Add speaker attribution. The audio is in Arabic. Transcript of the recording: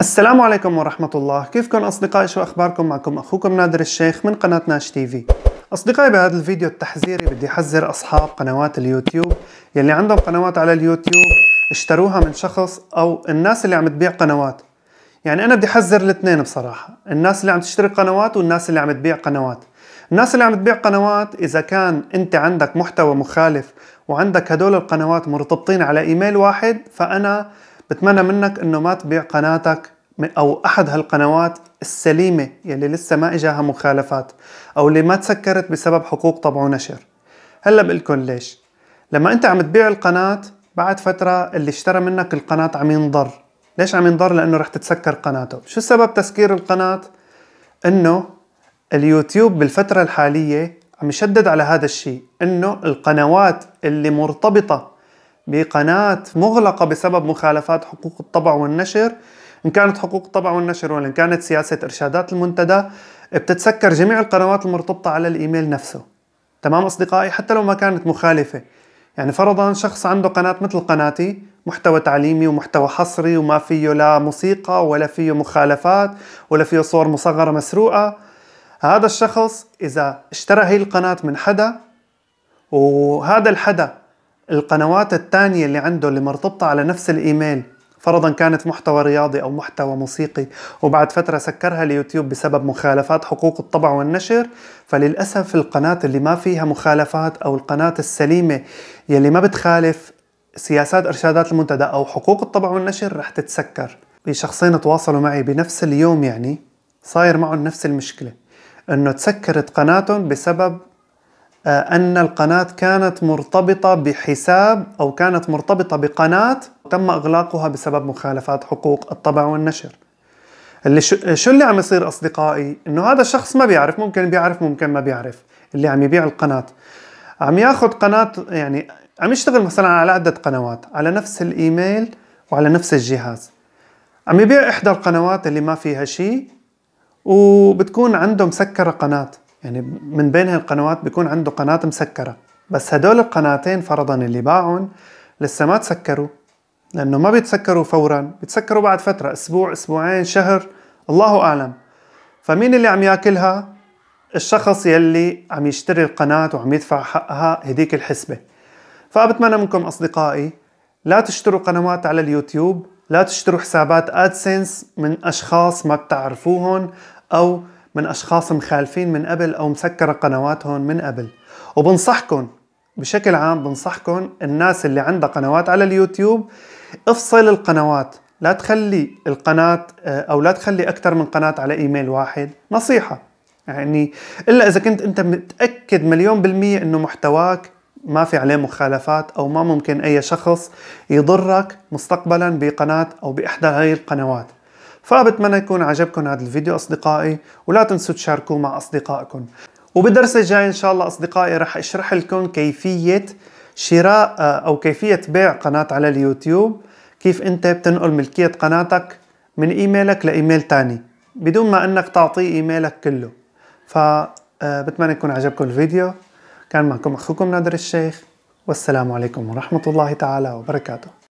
Speaker 1: السلام عليكم ورحمة الله كيفكم أصدقائي شو أخباركم معكم أخوكم نادر الشيخ من قناة ناش تي في أصدقائي بهذا الفيديو التحذيري بدي أحذر أصحاب قنوات اليوتيوب يلي عندهم قنوات على اليوتيوب اشتروها من شخص أو الناس اللي عم تبيع قنوات يعني أنا بدي أحذر الاثنين بصراحة الناس اللي عم تشتري قنوات والناس اللي عم تبيع قنوات الناس اللي عم تبيع قنوات إذا كان أنت عندك محتوى مخالف وعندك هدول القنوات مرتبطين على إيميل واحد فأنا بتمنى منك انه ما تبيع قناتك او احد هالقنوات السليمه يلي لسه ما اجاها مخالفات او اللي ما تسكرت بسبب حقوق طبع ونشر هلا لكم ليش لما انت عم تبيع القناه بعد فتره اللي اشترى منك القناه عم ينضر ليش عم ينضر لانه رح تتسكر قناته شو سبب تسكير القناه انه اليوتيوب بالفتره الحاليه عم يشدد على هذا الشيء انه القنوات اللي مرتبطه بقناة مغلقة بسبب مخالفات حقوق الطبع والنشر إن كانت حقوق الطبع والنشر ولا إن كانت سياسة إرشادات المنتدى بتتسكر جميع القنوات المرتبطة على الإيميل نفسه تمام أصدقائي حتى لو ما كانت مخالفة يعني فرضا شخص عنده قناة مثل قناتي محتوى تعليمي ومحتوى حصري وما فيه لا موسيقى ولا فيه مخالفات ولا فيه صور مصغرة مسروقة هذا الشخص إذا اشترى هي القناة من حدا وهذا الحدا القنوات الثانية اللي عنده اللي مرتبطة على نفس الإيميل فرضا كانت محتوى رياضي أو محتوى موسيقي وبعد فترة سكرها اليوتيوب بسبب مخالفات حقوق الطبع والنشر فللأسف القناة اللي ما فيها مخالفات أو القناة السليمة يلي ما بتخالف سياسات إرشادات المنتدى أو حقوق الطبع والنشر رح تتسكر شخصين تواصلوا معي بنفس اليوم يعني صاير معهم نفس المشكلة انه تسكرت قناتهم بسبب آه، أن القناة كانت مرتبطة بحساب أو كانت مرتبطة بقناة تم إغلاقها بسبب مخالفات حقوق الطبع والنشر اللي شو, اللي عم يصير أصدقائي؟ إنه هذا الشخص ما بيعرف ممكن بيعرف ممكن ما بيعرف اللي عم يبيع القناة عم ياخذ قناة يعني عم يشتغل مثلا على عدة قنوات على نفس الإيميل وعلى نفس الجهاز عم يبيع إحدى القنوات اللي ما فيها شيء وبتكون عنده مسكرة قناة يعني من بين هالقنوات بيكون عنده قناة مسكرة بس هدول القناتين فرضا اللي باعهم لسه ما تسكروا لأنه ما بيتسكروا فورا بيتسكروا بعد فترة أسبوع أسبوعين شهر الله أعلم فمين اللي عم ياكلها الشخص يلي عم يشتري القناة وعم يدفع حقها هديك الحسبة فبتمنى منكم أصدقائي لا تشتروا قنوات على اليوتيوب لا تشتروا حسابات ادسنس من اشخاص ما بتعرفوهم او من أشخاص مخالفين من قبل أو مسكرة قنواتهم من قبل وبنصحكم بشكل عام بنصحكم الناس اللي عندها قنوات على اليوتيوب افصل القنوات لا تخلي القناة آه، أو لا تخلي أكثر من قناة على إيميل واحد نصيحة يعني إلا إذا كنت أنت متأكد مليون بالمية أنه محتواك ما في عليه مخالفات أو ما ممكن أي شخص يضرك مستقبلا بقناة أو بإحدى هاي القنوات فبتمنى يكون عجبكم هذا الفيديو أصدقائي ولا تنسوا تشاركوه مع أصدقائكم وبالدرس الجاي إن شاء الله أصدقائي رح أشرح لكم كيفية شراء آه، أو كيفية بيع قناة على اليوتيوب كيف أنت بتنقل ملكية قناتك من إيميلك لإيميل تاني بدون ما أنك تعطيه إيميلك كله فبتمنى آه، يكون عجبكم الفيديو كان معكم أخوكم نادر الشيخ والسلام عليكم ورحمة الله تعالى وبركاته